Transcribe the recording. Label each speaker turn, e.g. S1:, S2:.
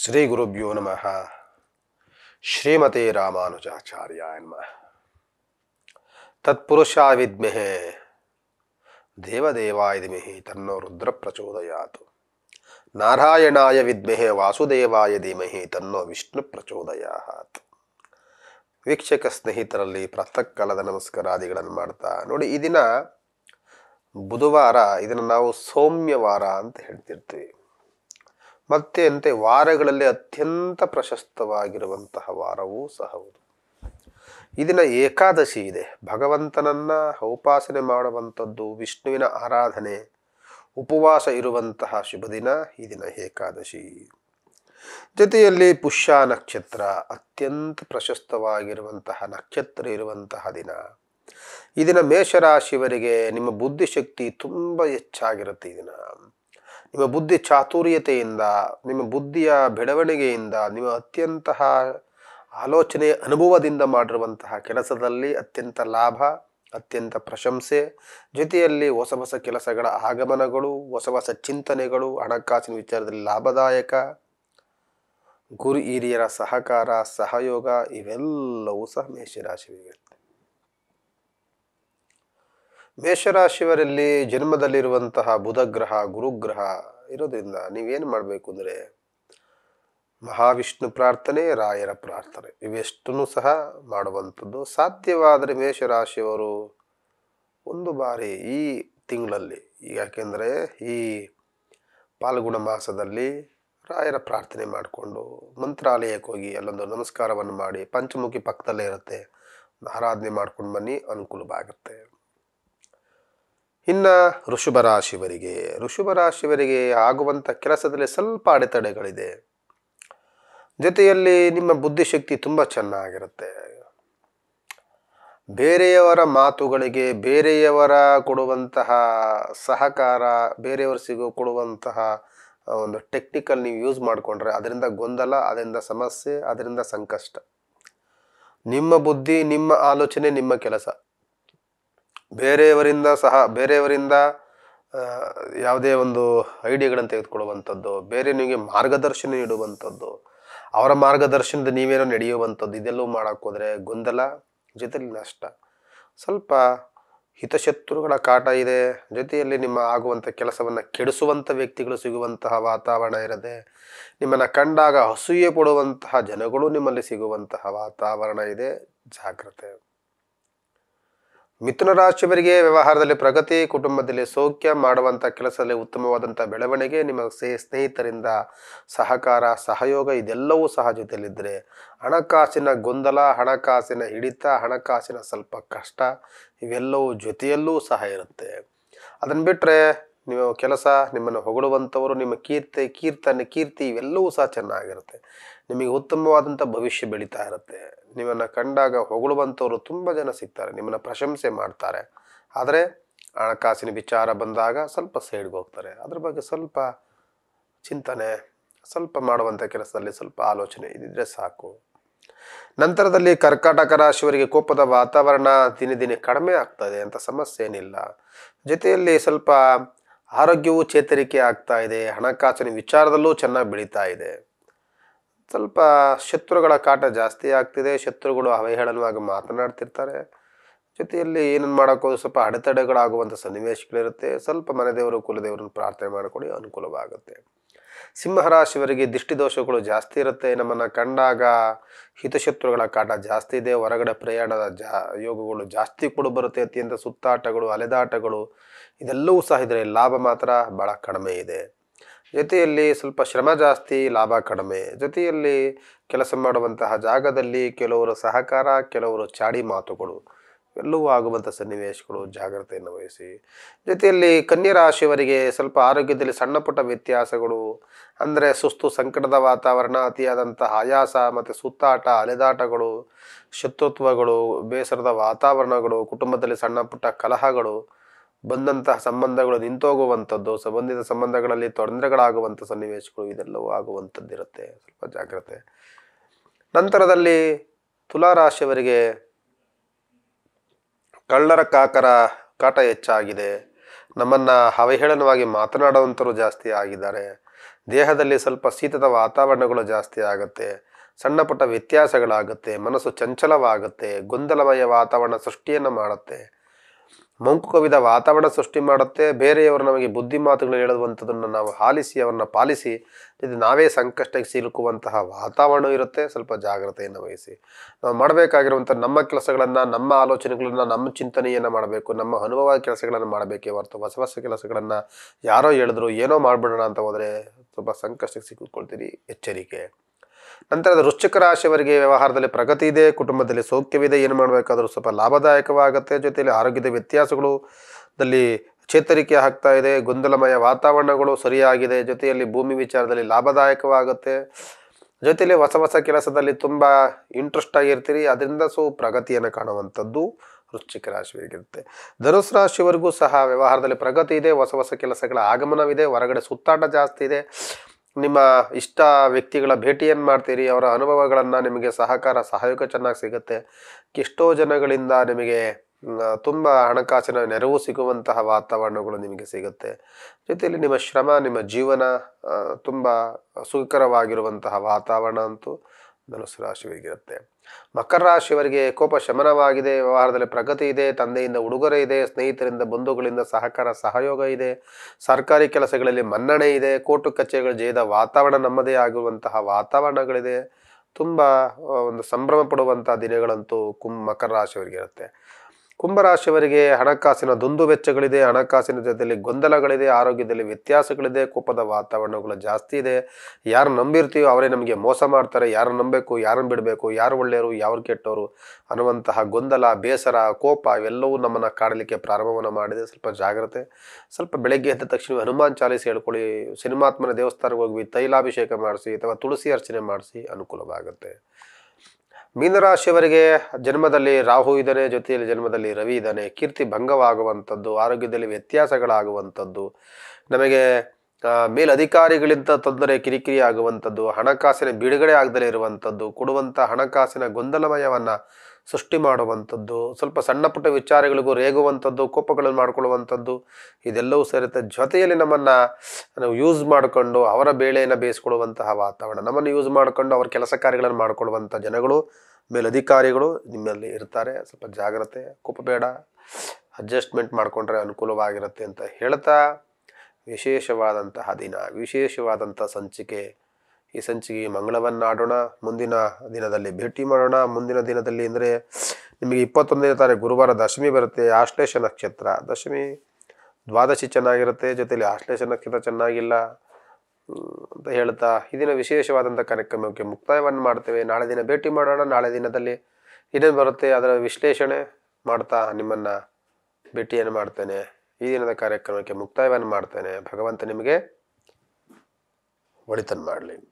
S1: ಶ್ರೀ ಗುರುಭ್ಯೋ ನಮಃ ಶ್ರೀಮತಿ ರಾಮಾನುಜಾಚಾರ್ಯ ನಮಃ ತತ್ಪುರುಷ ವಿದ್ಮೆಹೆ ದೇವದೇವಾಯದಿಮೆಹಿ ತನ್ನೋ ರುದ್ರ ಪ್ರಚೋದಯಾತು ನಾರಾಯಣಾಯ ವಿದ್ಮೆಹೆ ವಾಸುದೇವಾಯ ಧೀಮಹಿ ತನ್ನೋ ವಿಷ್ಣು ಪ್ರಚೋದಯಾತ್ ವೀಕ್ಷಕ ಸ್ನೇಹಿತರಲ್ಲಿ ಪ್ರಾತಃಕಾಲದ ನಮಸ್ಕಾರಾದಿಗಳನ್ನು ಮಾಡ್ತಾ ನೋಡಿ ಈ ದಿನ ಬುಧವಾರ ಇದನ್ನು ನಾವು ಸೌಮ್ಯವಾರ ಅಂತ ಹೇಳ್ತಿರ್ತೀವಿ ಮತ್ತೆ ಅಂತೆ ವಾರಗಳಲ್ಲಿ ಅತ್ಯಂತ ಪ್ರಶಸ್ತವಾಗಿರುವಂತಹ ವಾರವೂ ಸಹ ಹೌದು ಏಕಾದಶಿ ಇದೆ ಭಗವಂತನನ್ನು ಉಪಾಸನೆ ಮಾಡುವಂಥದ್ದು ವಿಷ್ಣುವಿನ ಆರಾಧನೆ ಉಪವಾಸ ಇರುವಂತಹ ಶುಭ ದಿನ ಈ ದಿನ ಏಕಾದಶಿ ಜೊತೆಯಲ್ಲಿ ಪುಷ್ಯ ನಕ್ಷತ್ರ ಅತ್ಯಂತ ಪ್ರಶಸ್ತವಾಗಿರುವಂತಹ ನಕ್ಷತ್ರ ಇರುವಂತಹ ದಿನ ಇದಿನ ದಿನ ಮೇಷರಾಶಿಯವರಿಗೆ ನಿಮ್ಮ ಬುದ್ಧಿಶಕ್ತಿ ತುಂಬ ಹೆಚ್ಚಾಗಿರುತ್ತೆ ಈ ದಿನ ನಿಮ್ಮ ಬುದ್ಧಿ ಚಾತುರ್ಯತೆಯಿಂದ ನಿಮ್ಮ ಬುದ್ಧಿಯ ಬೆಳವಣಿಗೆಯಿಂದ ನಿಮ್ಮ ಅತ್ಯಂತ ಆಲೋಚನೆ ಅನುಭವದಿಂದ ಮಾಡಿರುವಂತಹ ಕೆಲಸದಲ್ಲಿ ಅತ್ಯಂತ ಲಾಭ ಅತ್ಯಂತ ಪ್ರಶಂಸೆ ಜೊತೆಯಲ್ಲಿ ಹೊಸ ಹೊಸ ಕೆಲಸಗಳ ಆಗಮನಗಳು ಹೊಸ ಹೊಸ ಚಿಂತನೆಗಳು ಹಣಕಾಸಿನ ವಿಚಾರದಲ್ಲಿ ಲಾಭದಾಯಕ ಗುರು ಹಿರಿಯರ ಸಹಕಾರ ಸಹಯೋಗ ಇವೆಲ್ಲವೂ ಸಹ ಮೇಷರಾಶಿವಿಗೆ ಮೇಷರಾಶಿಯವರಲ್ಲಿ ಜನ್ಮದಲ್ಲಿರುವಂತಹ ಬುಧಗ್ರಹ ಗುರುಗ್ರಹ ಇರೋದ್ರಿಂದ ನೀವೇನು ಮಾಡಬೇಕು ಅಂದರೆ ಮಹಾವಿಷ್ಣು ಪ್ರಾರ್ಥನೆ ರಾಯರ ಪ್ರಾರ್ಥನೆ ಇವೆಷ್ಟನ್ನು ಸಹ ಮಾಡುವಂಥದ್ದು ಸಾಧ್ಯವಾದರೆ ಮೇಷರಾಶಿಯವರು ಒಂದು ಬಾರಿ ಈ ತಿಂಗಳಲ್ಲಿ ಯಾಕೆಂದರೆ ಈ ಪಾಲ್ಗುಣ ಮಾಸದಲ್ಲಿ ರಾಯರ ಪ್ರಾರ್ಥನೆ ಮಾಡಿಕೊಂಡು ಮಂತ್ರಾಲಯಕ್ಕೆ ಹೋಗಿ ಅಲ್ಲೊಂದು ನಮಸ್ಕಾರವನ್ನು ಮಾಡಿ ಪಂಚಮುಖಿ ಪಕ್ಕದಲ್ಲೇ ಇರುತ್ತೆ ಆರಾಧನೆ ಮಾಡ್ಕೊಂಡು ಬನ್ನಿ ಅನುಕೂಲವಾಗುತ್ತೆ ಇನ್ನು ಋಷಭರಾಶಿವರಿಗೆ ಋಷಭರಾಶಿವರಿಗೆ ಆಗುವಂಥ ಕೆಲಸದಲ್ಲಿ ಸ್ವಲ್ಪ ಅಡೆತಡೆಗಳಿದೆ ಜೊತೆಯಲ್ಲಿ ನಿಮ್ಮ ಬುದ್ಧಿಶಕ್ತಿ ತುಂಬ ಚೆನ್ನಾಗಿರುತ್ತೆ ಬೇರೆಯವರ ಮಾತುಗಳಿಗೆ ಬೇರೆಯವರ ಕೊಡುವಂತಹ ಸಹಕಾರ ಬೇರೆಯವರು ಸಿಗೋ ಕೊಡುವಂತಹ ಒಂದು ಟೆಕ್ನಿಕಲ್ ನೀವು ಯೂಸ್ ಮಾಡಿಕೊಂಡ್ರೆ ಅದರಿಂದ ಗೊಂದಲ ಅದರಿಂದ ಸಮಸ್ಯೆ ಅದರಿಂದ ಸಂಕಷ್ಟ ನಿಮ್ಮ ಬುದ್ಧಿ ನಿಮ್ಮ ಆಲೋಚನೆ ನಿಮ್ಮ ಕೆಲಸ ಬೇರೆಯವರಿಂದ ಸಹ ಬೇರೆಯವರಿಂದ ಯಾವುದೇ ಒಂದು ಐಡಿಯಾಗಳನ್ನು ತೆಗೆದುಕೊಳ್ಳುವಂಥದ್ದು ಬೇರೆ ನಿಮಗೆ ಮಾರ್ಗದರ್ಶನ ನೀಡುವಂಥದ್ದು ಅವರ ಮಾರ್ಗದರ್ಶನದ ನೀವೇನೋ ನಡೆಯುವಂಥದ್ದು ಇದೆಲ್ಲವೂ ಮಾಡೋಕ್ಕೋದ್ರೆ ಗೊಂದಲ ಜೊತೆಯಲ್ಲಿ ನಷ್ಟ ಸ್ವಲ್ಪ ಹಿತಶತ್ರುಗಳ ಕಾಟ ಇದೆ ಜೊತೆಯಲ್ಲಿ ನಿಮ್ಮ ಆಗುವಂಥ ಕೆಲಸವನ್ನು ಕೆಡಿಸುವಂಥ ವ್ಯಕ್ತಿಗಳು ಸಿಗುವಂತಹ ವಾತಾವರಣ ಇರದೆ ನಿಮ್ಮನ್ನು ಕಂಡಾಗ ಅಸೂಯೆ ಪಡುವಂತಹ ಜನಗಳು ನಿಮ್ಮಲ್ಲಿ ಸಿಗುವಂತಹ ವಾತಾವರಣ ಇದೆ ಜಾಗ್ರತೆ ಮಿಥುನ ರಾಶಿಯವರಿಗೆ ವ್ಯವಹಾರದಲ್ಲಿ ಪ್ರಗತಿ ಕುಟುಂಬದಲ್ಲಿ ಸೌಖ್ಯ ಮಾಡುವಂಥ ಕೆಲಸದಲ್ಲಿ ಉತ್ತಮವಾದಂಥ ಬೆಳವಣಿಗೆ ನಿಮ್ಮ ಸೇ ಸ್ನೇಹಿತರಿಂದ ಸಹಕಾರ ಸಹಯೋಗ ಇದೆಲ್ಲವೂ ಸಹ ಜೊತೆಯಲ್ಲಿದ್ದರೆ ಹಣಕಾಸಿನ ಗೊಂದಲ ಹಣಕಾಸಿನ ಹಿಡಿತ ಹಣಕಾಸಿನ ಸ್ವಲ್ಪ ಕಷ್ಟ ಇವೆಲ್ಲವೂ ಜೊತೆಯಲ್ಲೂ ಸಹ ಇರುತ್ತೆ ಅದನ್ನು ಬಿಟ್ಟರೆ ನಿಮ್ಮ ಕೆಲಸ ನಿಮ್ಮನ್ನು ಹೊಗಳುವಂಥವರು ನಿಮ್ಮ ಕೀರ್ತಿ ಕೀರ್ತನೆ ಕೀರ್ತಿ ಇವೆಲ್ಲವೂ ಸಹ ಚೆನ್ನಾಗಿರುತ್ತೆ ನಿಮಗೆ ಉತ್ತಮವಾದಂಥ ಭವಿಷ್ಯ ಬೆಳೀತಾ ಇರುತ್ತೆ ನಿಮ್ಮನ್ನು ಕಂಡಾಗ ಹೊಗಳುವಂಥವರು ತುಂಬ ಜನ ಸಿಗ್ತಾರೆ ನಿಮ್ಮನ್ನು ಪ್ರಶಂಸೆ ಮಾಡ್ತಾರೆ ಆದರೆ ಹಣಕಾಸಿನ ವಿಚಾರ ಬಂದಾಗ ಸ್ವಲ್ಪ ಸೈಡ್ಗೆ ಹೋಗ್ತಾರೆ ಅದ್ರ ಬಗ್ಗೆ ಸ್ವಲ್ಪ ಚಿಂತನೆ ಸ್ವಲ್ಪ ಮಾಡುವಂಥ ಕೆಲಸದಲ್ಲಿ ಸ್ವಲ್ಪ ಆಲೋಚನೆ ಇದ್ದರೆ ಸಾಕು ನಂತರದಲ್ಲಿ ಕರ್ಕಾಟಕ ರಾಶಿಯವರಿಗೆ ಕೋಪದ ವಾತಾವರಣ ದಿನೇ ದಿನೇ ಕಡಿಮೆ ಆಗ್ತದೆ ಅಂತ ಸಮಸ್ಯೆ ಏನಿಲ್ಲ ಜೊತೆಯಲ್ಲಿ ಸ್ವಲ್ಪ ಆರೋಗ್ಯವು ಚೇತರಿಕೆ ಆಗ್ತಾ ಇದೆ ಹಣಕಾಸಿನ ವಿಚಾರದಲ್ಲೂ ಚೆನ್ನಾಗಿ ಬೆಳೀತಾ ಇದೆ ಸ್ವಲ್ಪ ಶತ್ರುಗಳ ಕಾಟ ಜಾಸ್ತಿ ಆಗ್ತಿದೆ ಶತ್ರುಗಳು ಅವಹೇಳನವಾಗಿ ಮಾತನಾಡ್ತಿರ್ತಾರೆ ಜೊತೆಯಲ್ಲಿ ಏನನ್ನು ಮಾಡೋಕ್ಕೋದು ಸ್ವಲ್ಪ ಅಡೆತಡೆಗಳಾಗುವಂಥ ಸನ್ನಿವೇಶಗಳಿರುತ್ತೆ ಸ್ವಲ್ಪ ಮನೆದೇವರು ಕುಲದೇವರನ್ನು ಪ್ರಾರ್ಥನೆ ಮಾಡಿಕೊಡಿ ಅನುಕೂಲವಾಗುತ್ತೆ ಸಿಂಹರಾಶಿಯವರಿಗೆ ದಿಷ್ಟಿದೋಷಗಳು ಜಾಸ್ತಿ ಇರುತ್ತೆ ನಮ್ಮನ್ನು ಕಂಡಾಗ ಹಿತಶತ್ರುಗಳ ಕಾಟ ಜಾಸ್ತಿ ಇದೆ ಹೊರಗಡೆ ಪ್ರಯಾಣದ ಜಾ ಯೋಗಗಳು ಜಾಸ್ತಿ ಕೂಡ ಬರುತ್ತೆ ಅತ್ಯಂತ ಸುತ್ತಾಟಗಳು ಅಲೆದಾಟಗಳು ಇದೆಲ್ಲವೂ ಸಹ ಇದರಲ್ಲಿ ಲಾಭ ಮಾತ್ರ ಭಾಳ ಕಡಿಮೆ ಇದೆ ಜೊತೆಯಲ್ಲಿ ಸ್ವಲ್ಪ ಶ್ರಮ ಜಾಸ್ತಿ ಲಾಭ ಕಡಿಮೆ ಜೊತೆಯಲ್ಲಿ ಕೆಲಸ ಮಾಡುವಂತಹ ಜಾಗದಲ್ಲಿ ಕೆಲವರು ಸಹಕಾರ ಕೆಲವರು ಚಾಡಿ ಮಾತುಗಳು ಎಲ್ಲವೂ ಆಗುವಂಥ ಸನ್ನಿವೇಶಗಳು ಜಾಗ್ರತೆಯನ್ನು ವಹಿಸಿ ಜೊತೆಯಲ್ಲಿ ಕನ್ಯರಾಶಿಯವರಿಗೆ ಸ್ವಲ್ಪ ಆರೋಗ್ಯದಲ್ಲಿ ಸಣ್ಣ ಪುಟ್ಟ ವ್ಯತ್ಯಾಸಗಳು ಅಂದರೆ ಸುಸ್ತು ಸಂಕಟದ ವಾತಾವರಣ ಅತಿಯಾದಂತಹ ಆಯಾಸ ಮತ್ತು ಸುತ್ತಾಟ ಅಲೆದಾಟಗಳು ಶತ್ರುತ್ವಗಳು ಬೇಸರದ ವಾತಾವರಣಗಳು ಕುಟುಂಬದಲ್ಲಿ ಸಣ್ಣ ಪುಟ್ಟ ಕಲಹಗಳು ಬಂದಂತಹ ಸಂಬಂಧಗಳು ನಿಂತೋಗುವಂಥದ್ದು ಸಂಬಂಧಿತ ಸಂಬಂಧಗಳಲ್ಲಿ ತೊಂದರೆಗಳಾಗುವಂಥ ಸನ್ನಿವೇಶಗಳು ಇದೆಲ್ಲವೂ ಆಗುವಂಥದ್ದಿರುತ್ತೆ ಸ್ವಲ್ಪ ಜಾಗ್ರತೆ ನಂತರದಲ್ಲಿ ತುಲಾರಾಶಿಯವರಿಗೆ ಕಳ್ಳರ ಕಾಕರ ಕಾಟ ಹೆಚ್ಚಾಗಿದೆ ನಮ್ಮನ್ನು ಅವಹೇಳನವಾಗಿ ಮಾತನಾಡುವಂಥರು ಜಾಸ್ತಿ ಆಗಿದ್ದಾರೆ ದೇಹದಲ್ಲಿ ಸ್ವಲ್ಪ ಶೀತದ ವಾತಾವರಣಗಳು ಜಾಸ್ತಿ ಆಗುತ್ತೆ ಸಣ್ಣ ಪುಟ್ಟ ವ್ಯತ್ಯಾಸಗಳಾಗುತ್ತೆ ಮನಸ್ಸು ಚಂಚಲವಾಗುತ್ತೆ ಗೊಂದಲಮಯ ವಾತಾವರಣ ಸೃಷ್ಟಿಯನ್ನು ಮಾಡುತ್ತೆ ಕವಿದ ವಾತಾವರಣ ಸೃಷ್ಟಿ ಮಾಡುತ್ತೆ ಬೇರೆಯವರು ನಮಗೆ ಬುದ್ಧಿ ಮಾತುಗಳು ಹೇಳುವಂಥದ್ದನ್ನು ನಾವು ಆಲಿಸಿ ಅವರನ್ನ ಪಾಲಿಸಿ ಇದು ನಾವೇ ಸಂಕಷ್ಟಕ್ಕೆ ಸಿಲುಕುವಂತಹ ವಾತಾವರಣ ಇರುತ್ತೆ ಸ್ವಲ್ಪ ಜಾಗ್ರತೆಯನ್ನು ವಹಿಸಿ ನಾವು ಮಾಡಬೇಕಾಗಿರುವಂಥ ನಮ್ಮ ಕೆಲಸಗಳನ್ನು ನಮ್ಮ ಆಲೋಚನೆಗಳನ್ನು ನಮ್ಮ ಚಿಂತನೆಯನ್ನು ಮಾಡಬೇಕು ನಮ್ಮ ಅನುಭವ ಕೆಲಸಗಳನ್ನು ಮಾಡಬೇಕೇ ಹೊರತು ಹೊಸ ಹೊಸ ಕೆಲಸಗಳನ್ನು ಯಾರೋ ಹೇಳಿದ್ರು ಏನೋ ಮಾಡಿಬಿಡೋಣ ಅಂತ ಹೋದರೆ ಸ್ವಲ್ಪ ಸಂಕಷ್ಟಕ್ಕೆ ಸಿಕ್ಕಿಕೊಳ್ತೀರಿ ಎಚ್ಚರಿಕೆ ನಂತರ ಅದು ವೃಶ್ಚಿಕ ರಾಶಿಯವರಿಗೆ ವ್ಯವಹಾರದಲ್ಲಿ ಪ್ರಗತಿ ಇದೆ ಕುಟುಂಬದಲ್ಲಿ ಸೌಖ್ಯವಿದೆ ಏನು ಮಾಡಬೇಕಾದರೂ ಸ್ವಲ್ಪ ಲಾಭದಾಯಕವಾಗುತ್ತೆ ಜೊತೆಯಲ್ಲಿ ಆರೋಗ್ಯದ ವ್ಯತ್ಯಾಸಗಳು ದಲ್ಲಿ ಚೇತರಿಕೆ ಆಗ್ತಾ ಇದೆ ಗೊಂದಲಮಯ ವಾತಾವರಣಗಳು ಸರಿಯಾಗಿದೆ ಜೊತೆಯಲ್ಲಿ ಭೂಮಿ ವಿಚಾರದಲ್ಲಿ ಲಾಭದಾಯಕವಾಗುತ್ತೆ ಜೊತೆಯಲ್ಲಿ ಹೊಸ ಹೊಸ ಕೆಲಸದಲ್ಲಿ ತುಂಬ ಇಂಟ್ರೆಸ್ಟ್ ಆಗಿರ್ತೀರಿ ಅದರಿಂದ ಸೊ ಪ್ರಗತಿಯನ್ನು ಕಾಣುವಂಥದ್ದು ವೃಶ್ಚಿಕ ರಾಶಿಯಾಗಿರುತ್ತೆ ಧನುಸು ರಾಶಿವರೆಗೂ ಸಹ ವ್ಯವಹಾರದಲ್ಲಿ ಪ್ರಗತಿ ಇದೆ ಹೊಸ ಹೊಸ ಕೆಲಸಗಳ ಆಗಮನವಿದೆ ಹೊರಗಡೆ ಸುತ್ತಾಟ ಜಾಸ್ತಿ ಇದೆ ನಿಮ್ಮ ಇಷ್ಟ ವ್ಯಕ್ತಿಗಳ ಭೇಟಿಯನ್ನು ಮಾಡ್ತೀರಿ ಅವರ ಅನುಭವಗಳನ್ನು ನಿಮಗೆ ಸಹಕಾರ ಸಹಯೋಗ ಚೆನ್ನಾಗಿ ಸಿಗುತ್ತೆ ಎಷ್ಟೋ ಜನಗಳಿಂದ ನಿಮಗೆ ತುಂಬ ಹಣಕಾಸಿನ ನೆರವು ಸಿಗುವಂತಹ ವಾತಾವರಣಗಳು ನಿಮಗೆ ಸಿಗುತ್ತೆ ಜೊತೆಯಲ್ಲಿ ನಿಮ್ಮ ಶ್ರಮ ನಿಮ್ಮ ಜೀವನ ತುಂಬ ಸುಖಕರವಾಗಿರುವಂತಹ ವಾತಾವರಣ ಅಂತೂ ಧನುಸು ರಾಶಿಯಗಿರುತ್ತೆ ಮಕರ ರಾಶಿಯವರಿಗೆ ಕೋಪ ಶಮನವಾಗಿದೆ ವ್ಯವಹಾರದಲ್ಲಿ ಪ್ರಗತಿ ಇದೆ ತಂದೆಯಿಂದ ಉಡುಗೊರೆ ಇದೆ ಸ್ನೇಹಿತರಿಂದ ಬಂಧುಗಳಿಂದ ಸಹಕಾರ ಸಹಯೋಗ ಇದೆ ಸರ್ಕಾರಿ ಕೆಲಸಗಳಲ್ಲಿ ಮನ್ನಣೆ ಇದೆ ಕೋರ್ಟು ಕಚೇರಿಗಳು ಜಯದ ವಾತಾವರಣ ನಮ್ಮದೇ ಆಗುವಂತಹ ವಾತಾವರಣಗಳಿದೆ ತುಂಬ ಒಂದು ಸಂಭ್ರಮ ಪಡುವಂತಹ ದಿನಗಳಂತೂ ಕುಂ ಮಕರ ರಾಶಿಯವರಿಗೆ ಇರುತ್ತೆ ಕುಂಭರಾಶಿಯವರಿಗೆ ಹಣಕಾಸಿನ ದುಂದು ವೆಚ್ಚಗಳಿದೆ ಹಣಕಾಸಿನ ಜೊತೆಯಲ್ಲಿ ಗೊಂದಲಗಳಿದೆ ಆರೋಗ್ಯದಲ್ಲಿ ವ್ಯತ್ಯಾಸಗಳಿದೆ ಕೋಪದ ವಾತಾವರಣಗಳು ಜಾಸ್ತಿ ಇದೆ ಯಾರು ನಂಬಿರ್ತೀವೋ ಅವರೇ ನಮಗೆ ಮೋಸ ಮಾಡ್ತಾರೆ ಯಾರು ನಂಬಬೇಕು ಯಾರನ್ನು ಬಿಡಬೇಕು ಯಾರು ಒಳ್ಳೆಯವರು ಯಾರು ಕೆಟ್ಟವರು ಅನ್ನುವಂತಹ ಗೊಂದಲ ಬೇಸರ ಕೋಪ ಇವೆಲ್ಲವೂ ನಮ್ಮನ್ನು ಕಾಡಲಿಕ್ಕೆ ಪ್ರಾರಂಭವನ್ನು ಮಾಡಿದೆ ಸ್ವಲ್ಪ ಜಾಗ್ರತೆ ಸ್ವಲ್ಪ ಬೆಳಗ್ಗೆ ಎದ್ದ ತಕ್ಷಣ ಹನುಮಾನ್ ಚಾಲಿಸಿ ಹೇಳ್ಕೊಳ್ಳಿ ಸಿನಿಮಾತ್ಮನ ದೇವಸ್ಥಾನಕ್ಕೆ ಹೋಗಿ ತೈಲಾಭಿಷೇಕ ಮಾಡಿಸಿ ಅಥವಾ ತುಳಸಿ ಅರ್ಚನೆ ಮಾಡಿಸಿ ಅನುಕೂಲವಾಗುತ್ತೆ ಮೀನರಾಶಿಯವರಿಗೆ ಜನ್ಮದಲ್ಲಿ ರಾಹು ಇದ್ದಾನೆ ಜೊತೆಯಲ್ಲಿ ಜನ್ಮದಲ್ಲಿ ರವಿ ಇದ್ದಾನೆ ಕೀರ್ತಿ ಭಂಗವಾಗುವಂಥದ್ದು ಆರೋಗ್ಯದಲ್ಲಿ ವ್ಯತ್ಯಾಸಗಳಾಗುವಂಥದ್ದು ನಮಗೆ ಮೇಲಧಿಕಾರಿಗಳಿಂದ ತೊಂದರೆ ಕಿರಿಕಿರಿ ಆಗುವಂಥದ್ದು ಹಣಕಾಸಿನ ಬಿಡುಗಡೆ ಆಗದಲೇ ಇರುವಂಥದ್ದು ಕೊಡುವಂಥ ಹಣಕಾಸಿನ ಗೊಂದಲಮಯವನ್ನು ಸೃಷ್ಟಿ ಮಾಡುವಂಥದ್ದು ಸ್ವಲ್ಪ ಸಣ್ಣ ಪುಟ್ಟ ವಿಚಾರಗಳಿಗೂ ರೇಗುವಂಥದ್ದು ಕೋಪಗಳನ್ನು ಮಾಡಿಕೊಳ್ಳುವಂಥದ್ದು ಇದೆಲ್ಲವೂ ಸೇರುತ್ತೆ ಜೊತೆಯಲ್ಲಿ ನಮ್ಮನ್ನು ನಾವು ಯೂಸ್ ಮಾಡಿಕೊಂಡು ಅವರ ಬೇಳೆಯನ್ನು ಬೇಯಿಸ್ಕೊಳ್ಳುವಂತಹ ವಾತಾವರಣ ನಮ್ಮನ್ನು ಯೂಸ್ ಮಾಡಿಕೊಂಡು ಅವ್ರ ಕೆಲಸ ಕಾರ್ಯಗಳನ್ನು ಮಾಡಿಕೊಳ್ಳುವಂಥ ಜನಗಳು ಮೇಲಧಿಕಾರಿಗಳು ನಿಮ್ಮಲ್ಲಿ ಇರ್ತಾರೆ ಸ್ವಲ್ಪ ಜಾಗ್ರತೆ ಕೋಪ ಬೇಡ ಅಡ್ಜಸ್ಟ್ಮೆಂಟ್ ಮಾಡಿಕೊಂಡ್ರೆ ಅನುಕೂಲವಾಗಿರುತ್ತೆ ಅಂತ ಹೇಳ್ತಾ ವಿಶೇಷವಾದಂತಹ ದಿನ ವಿಶೇಷವಾದಂಥ ಸಂಚಿಕೆ ಈ ಸಂಚಿಕೆ ಮಂಗಳವನ್ನಾಡೋಣ ಮುಂದಿನ ದಿನದಲ್ಲಿ ಭೇಟಿ ಮಾಡೋಣ ಮುಂದಿನ ದಿನದಲ್ಲಿ ಅಂದರೆ ನಿಮಗೆ ಇಪ್ಪತ್ತೊಂದನೇ ತಾರೀಕು ಗುರುವಾರ ದಶಮಿ ಬರುತ್ತೆ ಆಶ್ಲೇಷ ನಕ್ಷತ್ರ ದಶಮಿ ದ್ವಾದಶಿ ಚೆನ್ನಾಗಿರುತ್ತೆ ಜೊತೆಯಲ್ಲಿ ಆಶ್ಲೇಷ ನಕ್ಷತ್ರ ಚೆನ್ನಾಗಿಲ್ಲ ಅಂತ ಹೇಳ್ತಾ ಈ ದಿನ ವಿಶೇಷವಾದಂಥ ಕಾರ್ಯಕ್ರಮಕ್ಕೆ ಮುಕ್ತಾಯವನ್ನು ಮಾಡ್ತೇವೆ ನಾಳೆ ದಿನ ಭೇಟಿ ಮಾಡೋಣ ನಾಳೆ ದಿನದಲ್ಲಿ ಏನೇನು ಬರುತ್ತೆ ಅದರ ವಿಶ್ಲೇಷಣೆ ಮಾಡ್ತಾ ನಿಮ್ಮನ್ನು ಭೇಟಿಯನ್ನು ಮಾಡ್ತೇನೆ ಈ ದಿನದ ಕಾರ್ಯಕ್ರಮಕ್ಕೆ ಮುಕ್ತಾಯವನ್ನು ಮಾಡ್ತೇನೆ ಭಗವಂತ ನಿಮಗೆ ಒಳಿತನ್ನು ಮಾಡಲಿ